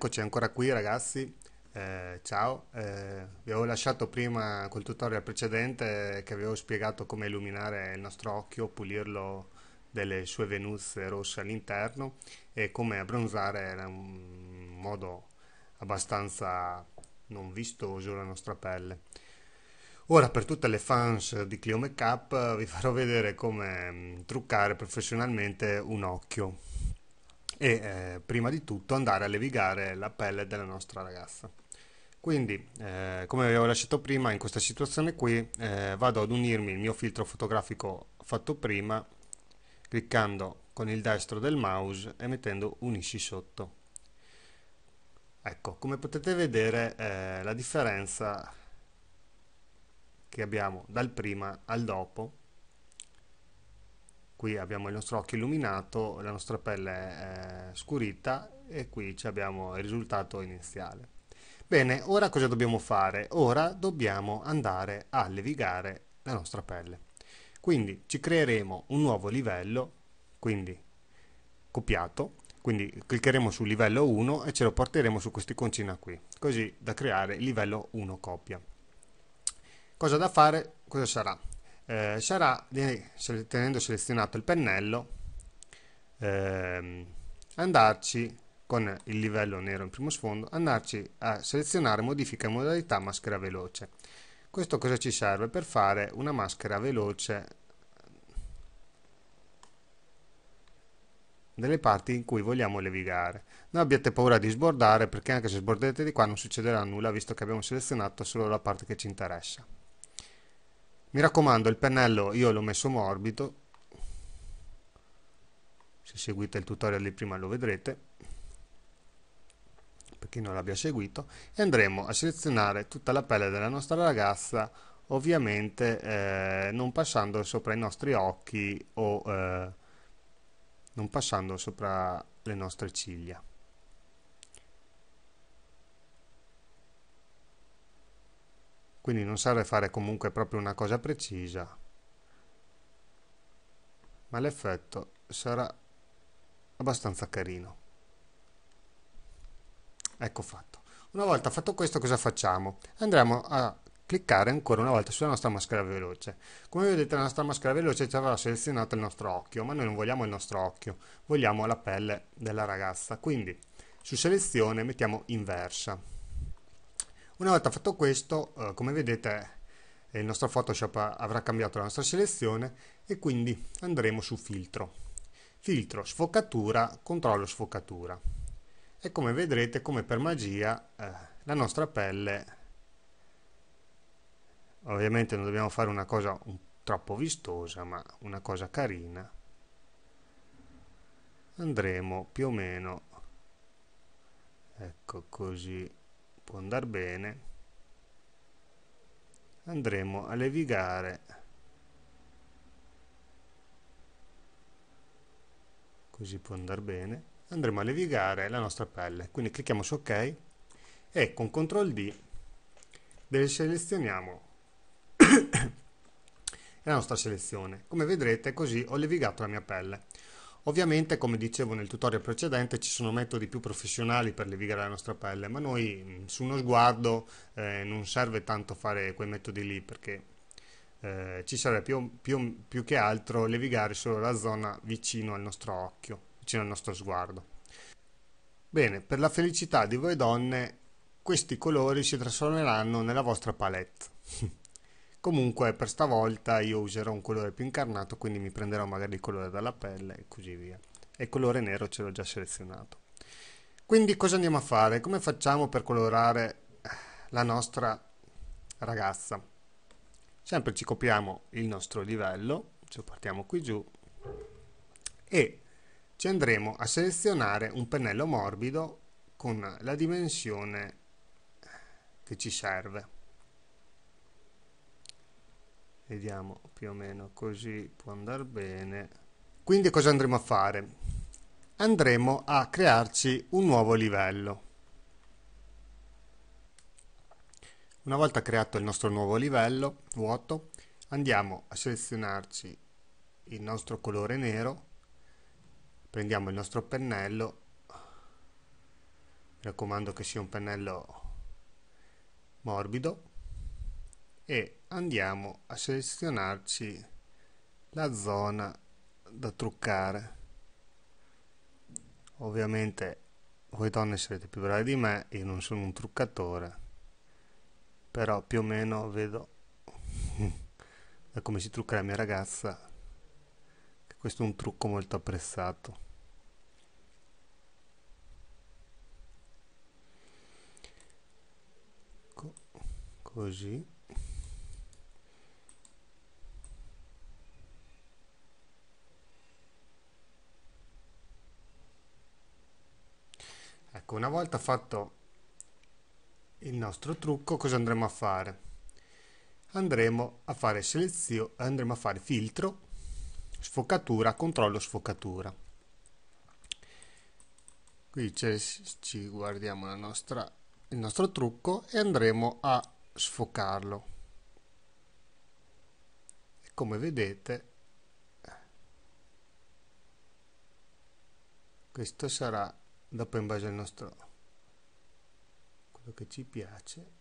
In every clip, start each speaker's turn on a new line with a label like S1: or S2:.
S1: Eccoci ancora qui ragazzi, eh, ciao, eh, vi avevo lasciato prima col tutorial precedente che avevo spiegato come illuminare il nostro occhio, pulirlo delle sue venuzze rosse all'interno e come abbronzare in modo abbastanza non vistoso la nostra pelle. Ora per tutte le fans di Clio Makeup vi farò vedere come truccare professionalmente un occhio e eh, prima di tutto andare a levigare la pelle della nostra ragazza. Quindi, eh, come avevo lasciato prima, in questa situazione qui eh, vado ad unirmi il mio filtro fotografico fatto prima cliccando con il destro del mouse e mettendo unisci sotto. Ecco, come potete vedere eh, la differenza che abbiamo dal prima al dopo qui abbiamo il nostro occhio illuminato, la nostra pelle scurita e qui abbiamo il risultato iniziale. Bene, ora cosa dobbiamo fare? Ora dobbiamo andare a levigare la nostra pelle. Quindi ci creeremo un nuovo livello, quindi copiato, quindi cliccheremo sul livello 1 e ce lo porteremo su iconcina qui, così da creare il livello 1 copia. Cosa da fare? Cosa sarà? eh, sarà tenendo selezionato il pennello eh, andarci con il livello nero in primo sfondo andarci a selezionare modifica modalità maschera veloce questo cosa ci serve per fare una maschera veloce delle parti in cui vogliamo levigare non abbiate paura di sbordare perché anche se sbordate di qua non succederà nulla visto che abbiamo selezionato solo la parte che ci interessa mi raccomando il pennello io l'ho messo morbido se seguite il tutorial di prima lo vedrete per chi non l'abbia seguito e andremo a selezionare tutta la pelle della nostra ragazza ovviamente eh, non passando sopra i nostri occhi o eh, non passando sopra le nostre ciglia quindi non serve fare comunque proprio una cosa precisa ma l'effetto sarà abbastanza carino ecco fatto una volta fatto questo cosa facciamo? andremo a cliccare ancora una volta sulla nostra maschera veloce come vedete la nostra maschera veloce ci aveva selezionato il nostro occhio ma noi non vogliamo il nostro occhio vogliamo la pelle della ragazza quindi su selezione mettiamo inversa una volta fatto questo, eh, come vedete, il nostro Photoshop avrà cambiato la nostra selezione e quindi andremo su filtro. Filtro, sfocatura, controllo sfocatura. E come vedrete, come per magia, eh, la nostra pelle... Ovviamente non dobbiamo fare una cosa un, troppo vistosa, ma una cosa carina. Andremo più o meno... Ecco così può andare bene andremo a levigare così può andare bene andremo a levigare la nostra pelle quindi clicchiamo su ok e con CTRL D deselezioniamo la nostra selezione come vedrete così ho levigato la mia pelle Ovviamente, come dicevo nel tutorial precedente, ci sono metodi più professionali per levigare la nostra pelle, ma noi mm, su uno sguardo eh, non serve tanto fare quei metodi lì perché eh, ci serve più, più, più che altro levigare solo la zona vicino al nostro occhio, vicino al nostro sguardo. Bene, per la felicità di voi donne, questi colori si trasformeranno nella vostra palette. Comunque per stavolta io userò un colore più incarnato, quindi mi prenderò magari il colore dalla pelle e così via. E il colore nero ce l'ho già selezionato. Quindi cosa andiamo a fare? Come facciamo per colorare eh, la nostra ragazza? Sempre ci copiamo il nostro livello, ci partiamo qui giù e ci andremo a selezionare un pennello morbido con la dimensione che ci serve vediamo più o meno così può andare bene quindi cosa andremo a fare andremo a crearci un nuovo livello una volta creato il nostro nuovo livello vuoto andiamo a selezionarci il nostro colore nero prendiamo il nostro pennello mi raccomando che sia un pennello morbido e andiamo a selezionarci la zona da truccare ovviamente voi donne sarete più bravi di me io non sono un truccatore però più o meno vedo da come si trucca la mia ragazza che questo è un trucco molto apprezzato Co così Ecco, una volta fatto il nostro trucco, cosa andremo a fare? Andremo a fare selezione, andremo a fare filtro, sfocatura, controllo sfocatura. Qui ci guardiamo la nostra, il nostro trucco e andremo a sfocarlo. E come vedete questo sarà dopo in base al nostro quello che ci piace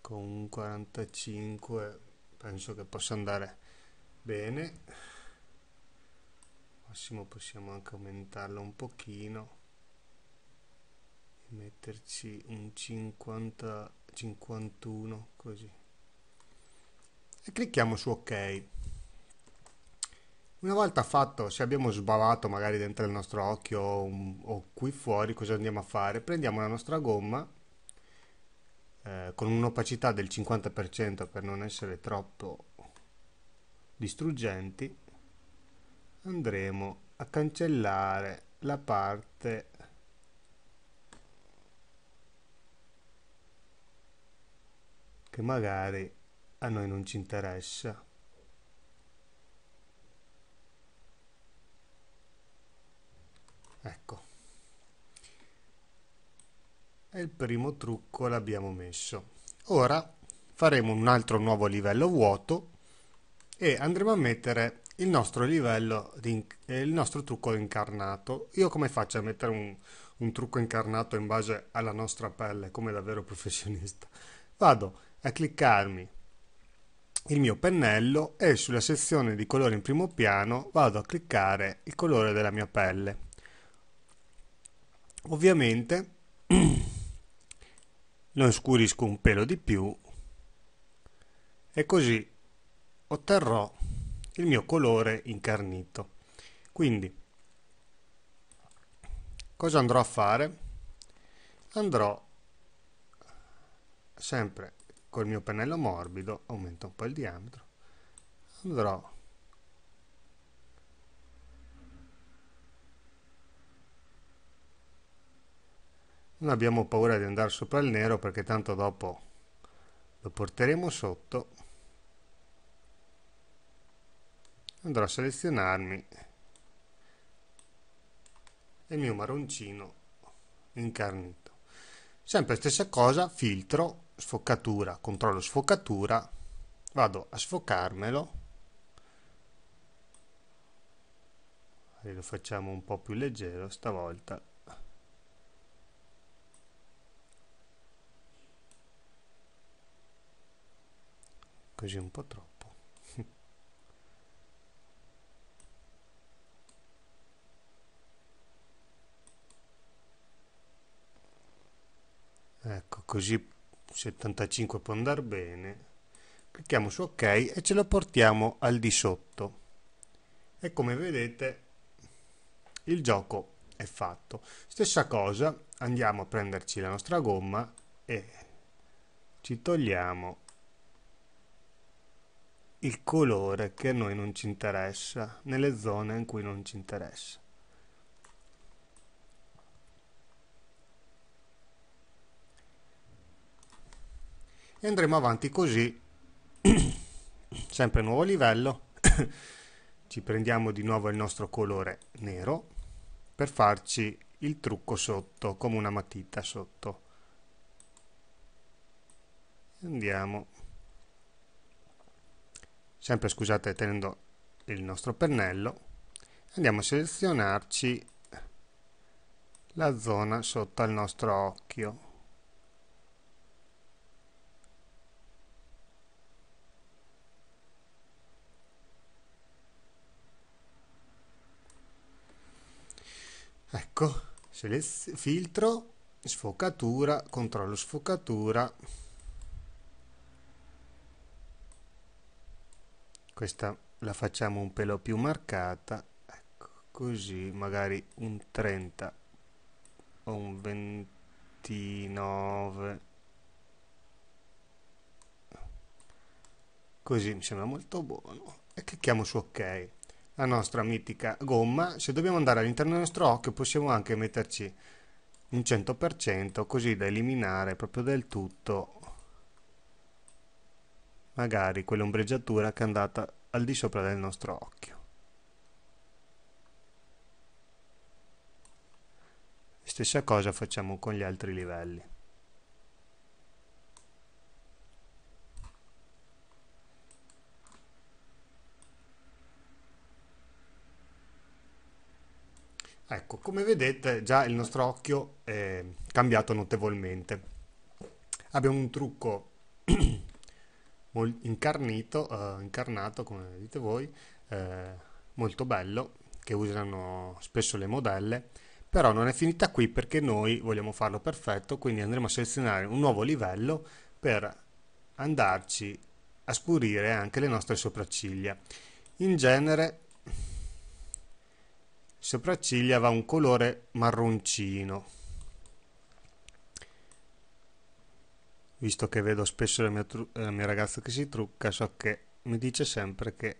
S1: con un 45 penso che possa andare bene massimo possiamo anche aumentarlo un pochino e metterci un 50 51 così e clicchiamo su ok una volta fatto, se abbiamo sbavato magari dentro il nostro occhio o, o qui fuori, cosa andiamo a fare? Prendiamo la nostra gomma eh, con un'opacità del 50% per non essere troppo distruggenti, andremo a cancellare la parte che magari a noi non ci interessa. ecco e il primo trucco l'abbiamo messo ora faremo un altro nuovo livello vuoto e andremo a mettere il nostro livello di, eh, il nostro trucco incarnato io come faccio a mettere un, un trucco incarnato in base alla nostra pelle come davvero professionista vado a cliccarmi il mio pennello e sulla sezione di colore in primo piano vado a cliccare il colore della mia pelle ovviamente lo scurisco un pelo di più e così otterrò il mio colore incarnito quindi cosa andrò a fare andrò sempre col mio pennello morbido aumento un po' il diametro andrò non abbiamo paura di andare sopra il nero perché tanto dopo lo porteremo sotto andrò a selezionarmi il mio marroncino incarnito sempre stessa cosa filtro sfocatura controllo sfocatura vado a sfocarmelo e lo facciamo un po' più leggero stavolta così un po' troppo ecco così 75 può andare bene clicchiamo su ok e ce lo portiamo al di sotto e come vedete il gioco è fatto stessa cosa andiamo a prenderci la nostra gomma e ci togliamo il colore che a noi non ci interessa nelle zone in cui non ci interessa e andremo avanti così sempre nuovo livello ci prendiamo di nuovo il nostro colore nero per farci il trucco sotto come una matita sotto andiamo sempre scusate tenendo il nostro pennello andiamo a selezionarci la zona sotto al nostro occhio ecco filtro sfocatura controllo sfocatura questa la facciamo un pelo più marcata ecco così magari un 30 o un 29 così mi sembra molto buono e clicchiamo su ok la nostra mitica gomma se dobbiamo andare all'interno del nostro occhio possiamo anche metterci un 100% così da eliminare proprio del tutto magari quell'ombreggiatura che è andata al di sopra del nostro occhio. Stessa cosa facciamo con gli altri livelli. Ecco, come vedete già il nostro occhio è cambiato notevolmente. Abbiamo un trucco incarnito, eh, incarnato, come dite voi, eh, molto bello, che usano spesso le modelle, però non è finita qui perché noi vogliamo farlo perfetto, quindi andremo a selezionare un nuovo livello per andarci a scurire anche le nostre sopracciglia. In genere sopracciglia va un colore marroncino visto che vedo spesso la mia, la mia ragazza che si trucca, so che mi dice sempre che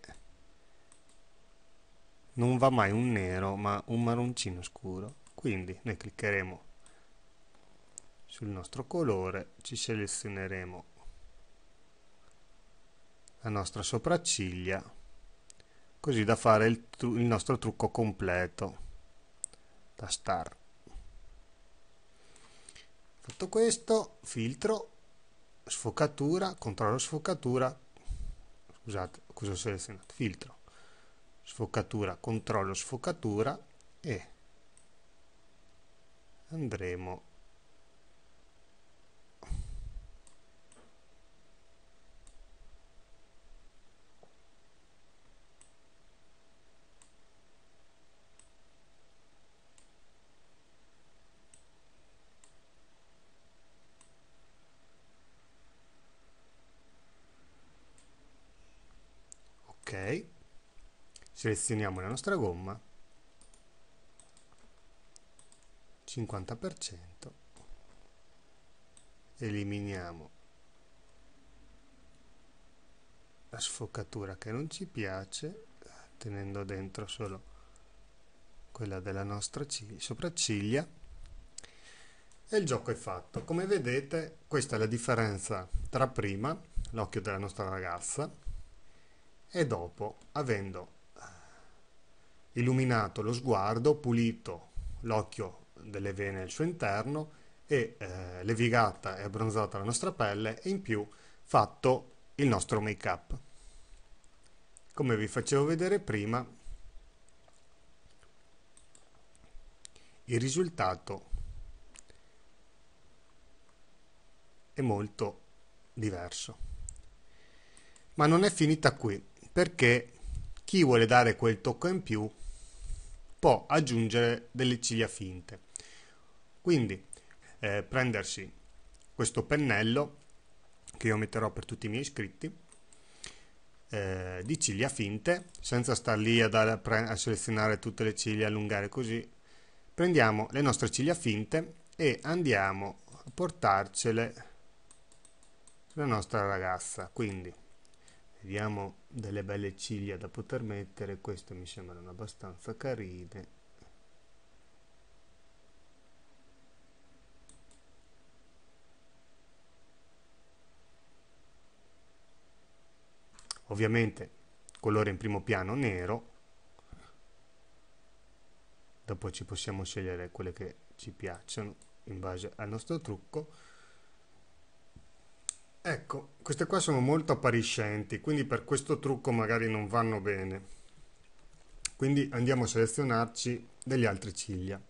S1: non va mai un nero ma un marroncino scuro quindi noi cliccheremo sul nostro colore ci selezioneremo la nostra sopracciglia così da fare il, il nostro trucco completo da star fatto questo filtro sfocatura, controllo sfocatura, scusate, cosa ho selezionato? Filtro, sfocatura, controllo sfocatura e andremo selezioniamo la nostra gomma 50% eliminiamo la sfocatura che non ci piace tenendo dentro solo quella della nostra sopracciglia e il gioco è fatto come vedete questa è la differenza tra prima l'occhio della nostra ragazza e dopo avendo illuminato lo sguardo, pulito l'occhio delle vene al suo interno e eh, levigata e abbronzata la nostra pelle e in più fatto il nostro make up. Come vi facevo vedere prima, il risultato è molto diverso. Ma non è finita qui, perché chi vuole dare quel tocco in più può aggiungere delle ciglia finte. Quindi eh, prendersi questo pennello che io metterò per tutti i miei iscritti eh, di ciglia finte senza star lì a, dare, a selezionare tutte le ciglia allungare così prendiamo le nostre ciglia finte e andiamo a portarcele la nostra ragazza quindi vediamo delle belle ciglia da poter mettere queste mi sembrano abbastanza carine ovviamente colore in primo piano nero dopo ci possiamo scegliere quelle che ci piacciono in base al nostro trucco Ecco, queste qua sono molto appariscenti, quindi per questo trucco magari non vanno bene. Quindi andiamo a selezionarci degli altri ciglia.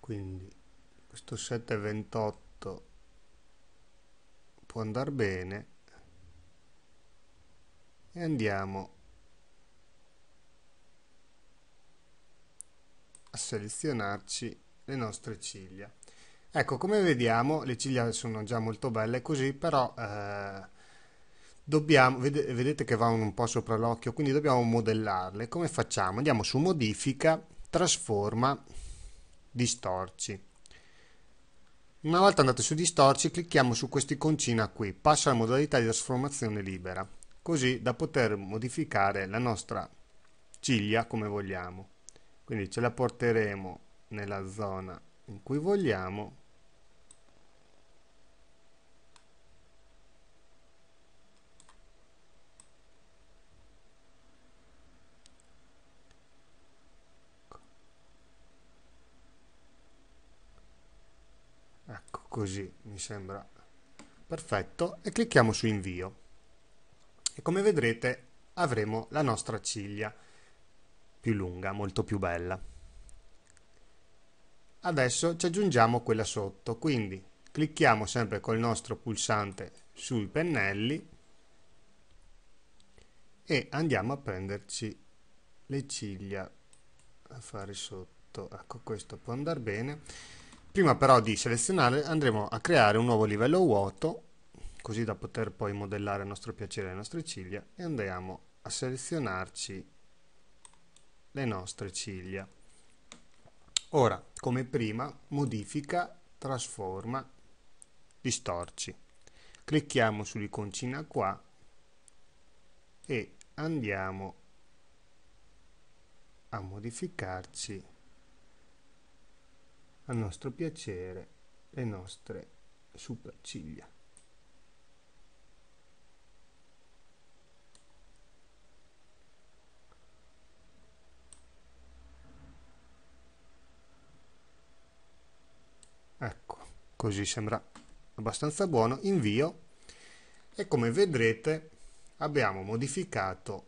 S1: Quindi questo 728 può andare bene e andiamo a selezionarci le nostre ciglia. Ecco, come vediamo, le ciglia sono già molto belle così, però eh, dobbiamo, ved vedete che vanno un po' sopra l'occhio, quindi dobbiamo modellarle. Come facciamo? Andiamo su modifica, trasforma, distorci. Una volta andate su distorci, clicchiamo su quest'iconcina qui, passa alla modalità di trasformazione libera, così da poter modificare la nostra ciglia come vogliamo. Quindi ce la porteremo nella zona in cui vogliamo ecco così mi sembra perfetto e clicchiamo su invio e come vedrete avremo la nostra ciglia più lunga molto più bella Adesso ci aggiungiamo quella sotto, quindi clicchiamo sempre col nostro pulsante sui pennelli e andiamo a prenderci le ciglia a fare sotto. Ecco, questo può andare bene. Prima però di selezionare andremo a creare un nuovo livello vuoto così da poter poi modellare a nostro piacere le nostre ciglia e andiamo a selezionarci le nostre ciglia. Ora, come prima, modifica, trasforma, distorci. Clicchiamo sull'iconcina qua e andiamo a modificarci a nostro piacere le nostre superciglia. così sembra abbastanza buono invio e come vedrete abbiamo modificato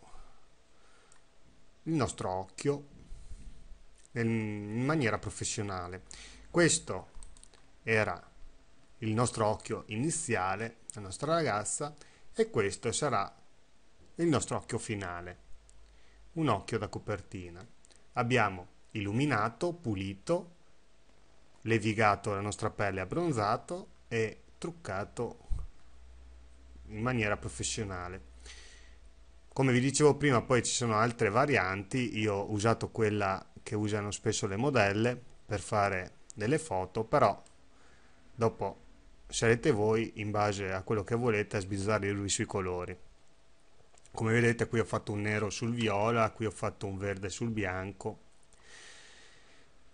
S1: il nostro occhio in maniera professionale questo era il nostro occhio iniziale la nostra ragazza e questo sarà il nostro occhio finale un occhio da copertina abbiamo illuminato pulito levigato la nostra pelle abbronzato e truccato in maniera professionale come vi dicevo prima poi ci sono altre varianti io ho usato quella che usano spesso le modelle per fare delle foto però dopo sarete voi in base a quello che volete a lui sui colori come vedete qui ho fatto un nero sul viola qui ho fatto un verde sul bianco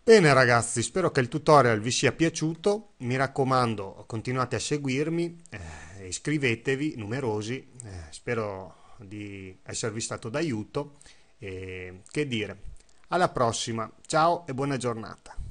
S1: Bene ragazzi, spero che il tutorial vi sia piaciuto, mi raccomando continuate a seguirmi, eh, iscrivetevi numerosi, eh, spero di esservi stato d'aiuto e che dire, alla prossima, ciao e buona giornata.